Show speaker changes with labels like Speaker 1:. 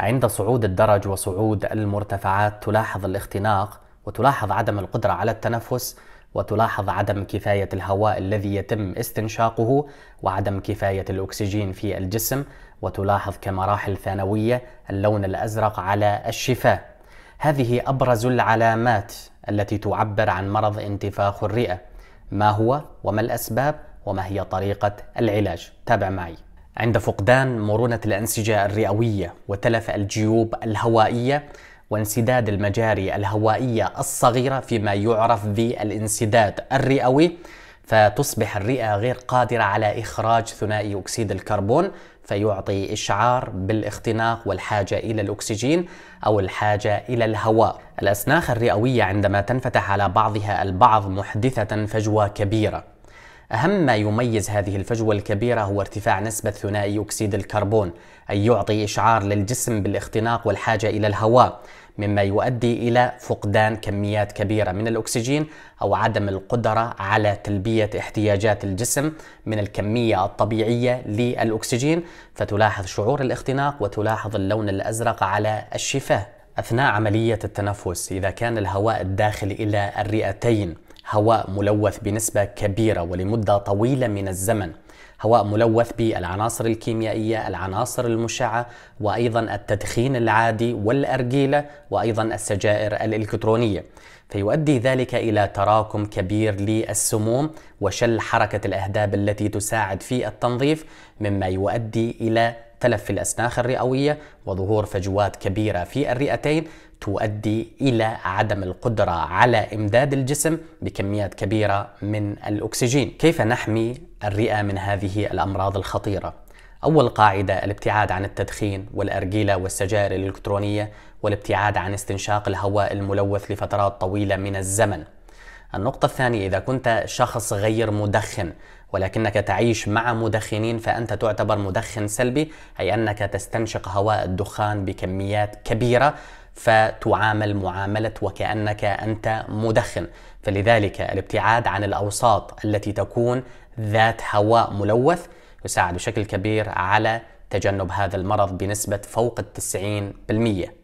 Speaker 1: عند صعود الدرج وصعود المرتفعات تلاحظ الاختناق وتلاحظ عدم القدرة على التنفس وتلاحظ عدم كفاية الهواء الذي يتم استنشاقه وعدم كفاية الأكسجين في الجسم وتلاحظ كمراحل ثانوية اللون الأزرق على الشفاه هذه أبرز العلامات التي تعبر عن مرض انتفاخ الرئة ما هو وما الأسباب وما هي طريقة العلاج تابع معي عند فقدان مرونة الأنسجة الرئوية وتلف الجيوب الهوائية وانسداد المجاري الهوائية الصغيرة فيما يعرف بالانسداد الرئوي فتصبح الرئة غير قادرة على إخراج ثنائي أكسيد الكربون فيعطي إشعار بالاختناق والحاجة إلى الأكسجين أو الحاجة إلى الهواء. الأسناخ الرئوية عندما تنفتح على بعضها البعض محدثة فجوة كبيرة أهم ما يميز هذه الفجوة الكبيرة هو ارتفاع نسبة ثنائي أكسيد الكربون أي يعطي إشعار للجسم بالاختناق والحاجة إلى الهواء مما يؤدي إلى فقدان كميات كبيرة من الأكسجين أو عدم القدرة على تلبية احتياجات الجسم من الكمية الطبيعية للأكسجين فتلاحظ شعور الاختناق وتلاحظ اللون الأزرق على الشفاه أثناء عملية التنفس إذا كان الهواء الداخل إلى الرئتين هواء ملوث بنسبة كبيرة ولمدة طويلة من الزمن هواء ملوث بالعناصر الكيميائية العناصر المشعة وأيضا التدخين العادي والأرجيلة وأيضا السجائر الإلكترونية فيؤدي ذلك إلى تراكم كبير للسموم وشل حركة الأهداب التي تساعد في التنظيف مما يؤدي إلى تلف في الأسناخ الرئوية وظهور فجوات كبيرة في الرئتين تؤدي إلى عدم القدرة على إمداد الجسم بكميات كبيرة من الأكسجين كيف نحمي الرئة من هذه الأمراض الخطيرة؟ أول قاعدة الابتعاد عن التدخين والأرجيلة والسجائر الإلكترونية والابتعاد عن استنشاق الهواء الملوث لفترات طويلة من الزمن النقطة الثانية إذا كنت شخص غير مدخن ولكنك تعيش مع مدخنين فأنت تعتبر مدخن سلبي أي أنك تستنشق هواء الدخان بكميات كبيرة فتعامل معاملة وكأنك أنت مدخن فلذلك الابتعاد عن الأوساط التي تكون ذات هواء ملوث يساعد بشكل كبير على تجنب هذا المرض بنسبة فوق التسعين بالمئة